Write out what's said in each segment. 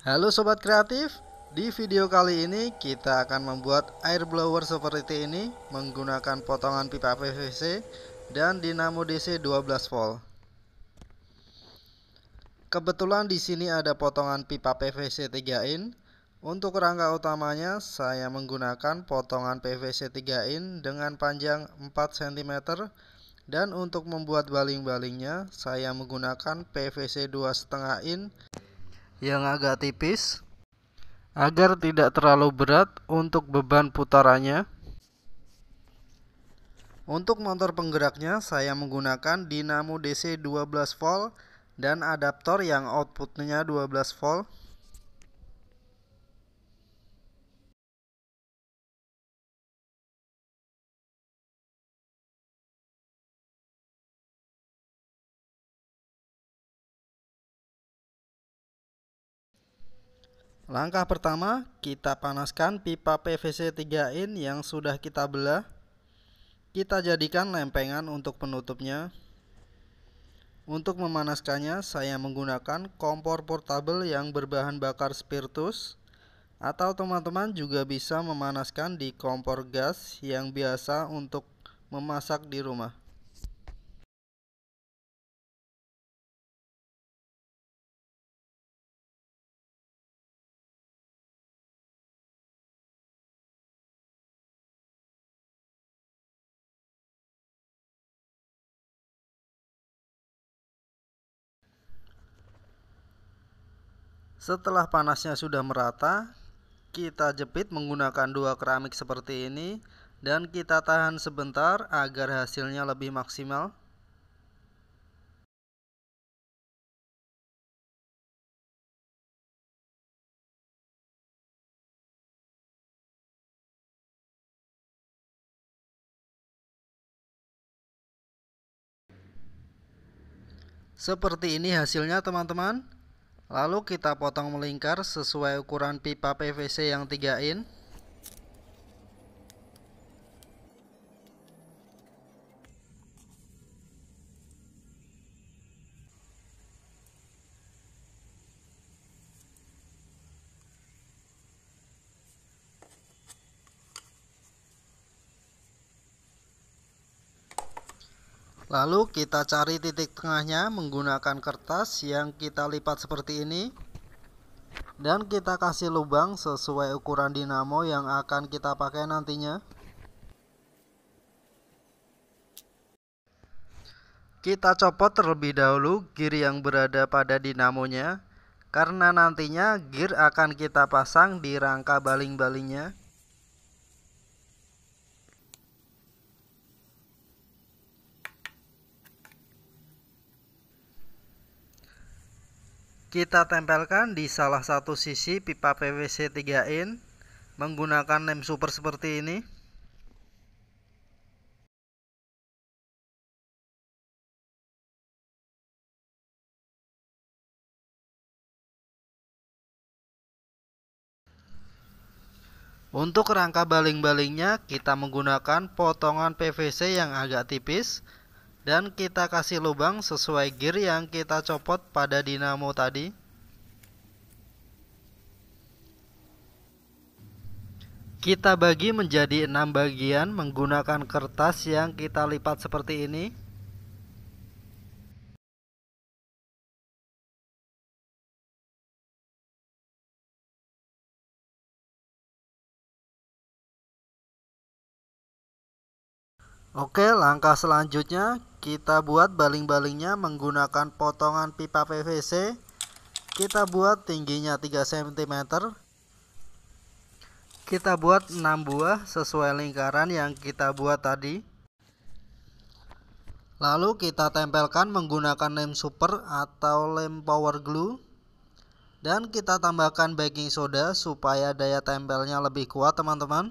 Halo sobat kreatif, di video kali ini kita akan membuat air blower seperti ini menggunakan potongan pipa PVC dan dinamo DC 12 volt. Kebetulan di sini ada potongan pipa PVC 3 in. Untuk rangka utamanya saya menggunakan potongan PVC 3 in dengan panjang 4 cm dan untuk membuat baling-balingnya saya menggunakan PVC 2,5 in yang agak tipis agar tidak terlalu berat untuk beban putarannya. Untuk motor penggeraknya saya menggunakan dinamo DC 12 volt dan adaptor yang outputnya 12 volt. Langkah pertama, kita panaskan pipa PVC 3-in yang sudah kita belah. Kita jadikan lempengan untuk penutupnya. Untuk memanaskannya, saya menggunakan kompor portable yang berbahan bakar spiritus. Atau teman-teman juga bisa memanaskan di kompor gas yang biasa untuk memasak di rumah. Setelah panasnya sudah merata, kita jepit menggunakan dua keramik seperti ini dan kita tahan sebentar agar hasilnya lebih maksimal. Seperti ini hasilnya teman-teman. Lalu kita potong melingkar sesuai ukuran pipa PVC yang 3 in Lalu kita cari titik tengahnya menggunakan kertas yang kita lipat seperti ini dan kita kasih lubang sesuai ukuran dinamo yang akan kita pakai nantinya. Kita copot terlebih dahulu gear yang berada pada dinamonya karena nantinya gear akan kita pasang di rangka baling-balingnya. Kita tempelkan di salah satu sisi pipa PVC 3 in menggunakan lem super seperti ini. Untuk rangka baling-balingnya kita menggunakan potongan PVC yang agak tipis dan kita kasih lubang sesuai gear yang kita copot pada dinamo tadi kita bagi menjadi enam bagian menggunakan kertas yang kita lipat seperti ini Oke, langkah selanjutnya kita buat baling-balingnya menggunakan potongan pipa PVC. Kita buat tingginya 3 cm. Kita buat 6 buah sesuai lingkaran yang kita buat tadi. Lalu kita tempelkan menggunakan lem super atau lem power glue. Dan kita tambahkan baking soda supaya daya tempelnya lebih kuat teman-teman.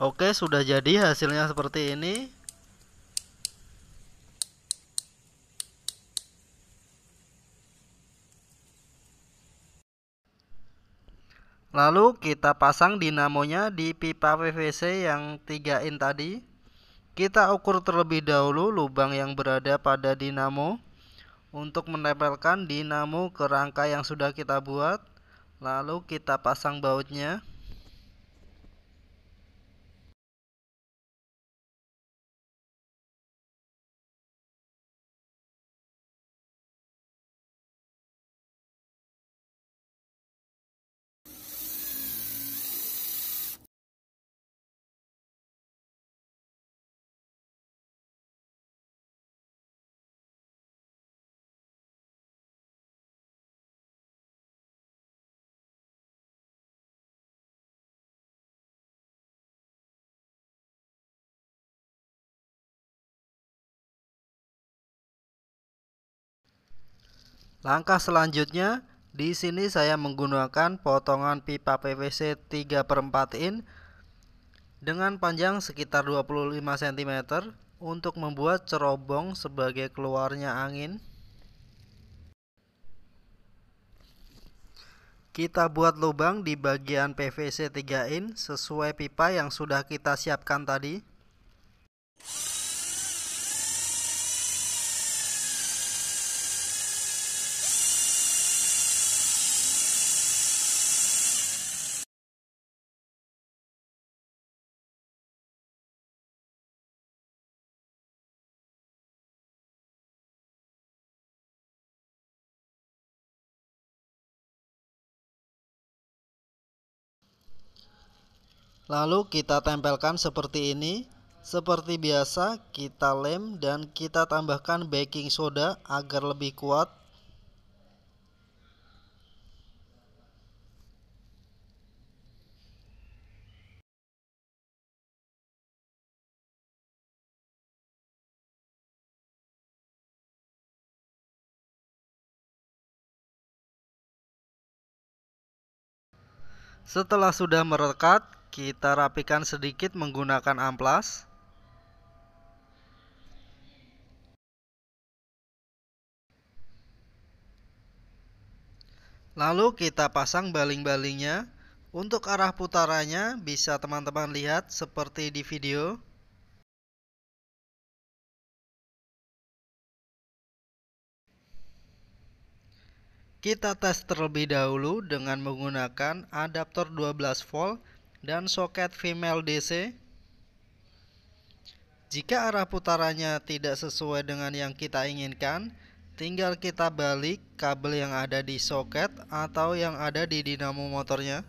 Oke, sudah jadi hasilnya seperti ini. Lalu kita pasang dinamonya di pipa PVC yang 3 in tadi. Kita ukur terlebih dahulu lubang yang berada pada dinamo untuk menempelkan dinamo ke rangka yang sudah kita buat. Lalu kita pasang bautnya. Langkah selanjutnya, di sini saya menggunakan potongan pipa PVC 3 per 4 in dengan panjang sekitar 25 cm untuk membuat cerobong sebagai keluarnya angin. Kita buat lubang di bagian PVC 3 in sesuai pipa yang sudah kita siapkan tadi. Lalu kita tempelkan seperti ini. Seperti biasa, kita lem dan kita tambahkan baking soda agar lebih kuat. Setelah sudah merekat, kita rapikan sedikit menggunakan amplas. Lalu kita pasang baling-balingnya. Untuk arah putarannya bisa teman-teman lihat seperti di video. Kita tes terlebih dahulu dengan menggunakan adaptor 12 volt dan soket female DC. Jika arah putarannya tidak sesuai dengan yang kita inginkan, tinggal kita balik kabel yang ada di soket atau yang ada di dinamo motornya.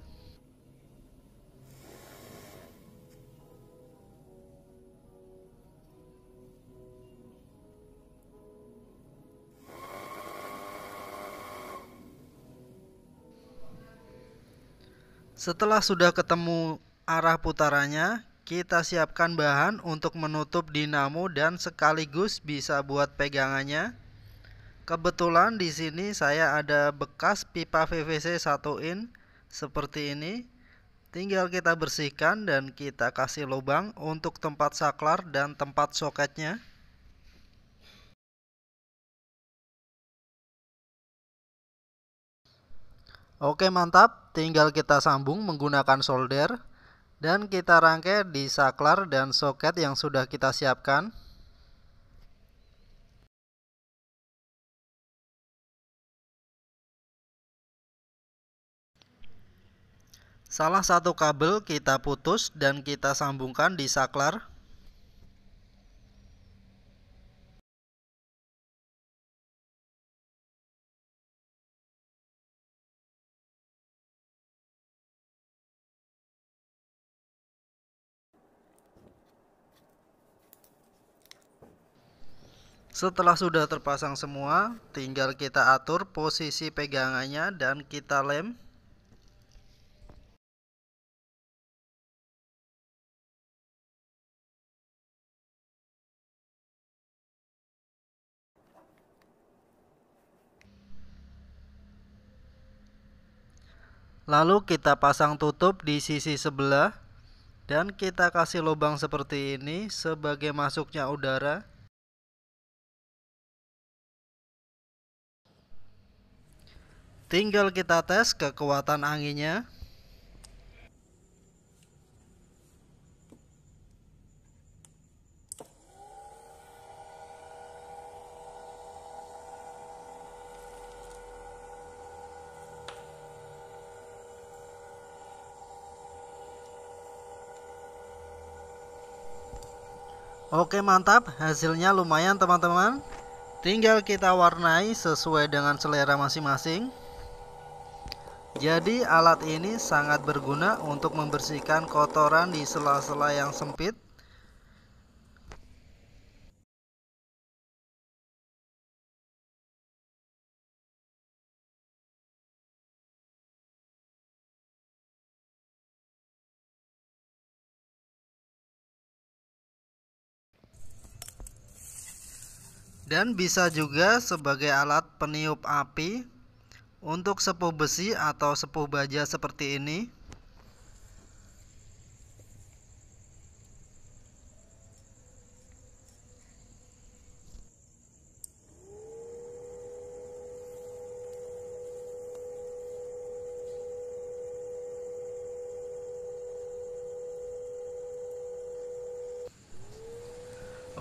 Setelah sudah ketemu arah putarannya, kita siapkan bahan untuk menutup dinamo dan sekaligus bisa buat pegangannya. Kebetulan di sini saya ada bekas pipa PVC 1 in seperti ini. Tinggal kita bersihkan dan kita kasih lubang untuk tempat saklar dan tempat soketnya. Oke mantap, tinggal kita sambung menggunakan solder dan kita rangkai di saklar dan soket yang sudah kita siapkan. Salah satu kabel kita putus dan kita sambungkan di saklar. Setelah sudah terpasang semua, tinggal kita atur posisi pegangannya dan kita lem Lalu kita pasang tutup di sisi sebelah dan kita kasih lubang seperti ini sebagai masuknya udara. Tinggal kita tes kekuatan anginnya. Oke mantap, hasilnya lumayan teman-teman. Tinggal kita warnai sesuai dengan selera masing-masing. Jadi alat ini sangat berguna untuk membersihkan kotoran di sela-sela yang sempit dan bisa juga sebagai alat peniup api untuk sepuh besi atau sepuh baja seperti ini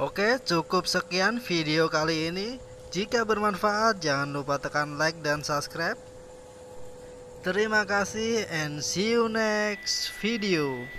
Oke cukup sekian video kali ini jika bermanfaat, jangan lupa tekan like dan subscribe. Terima kasih and see you next video.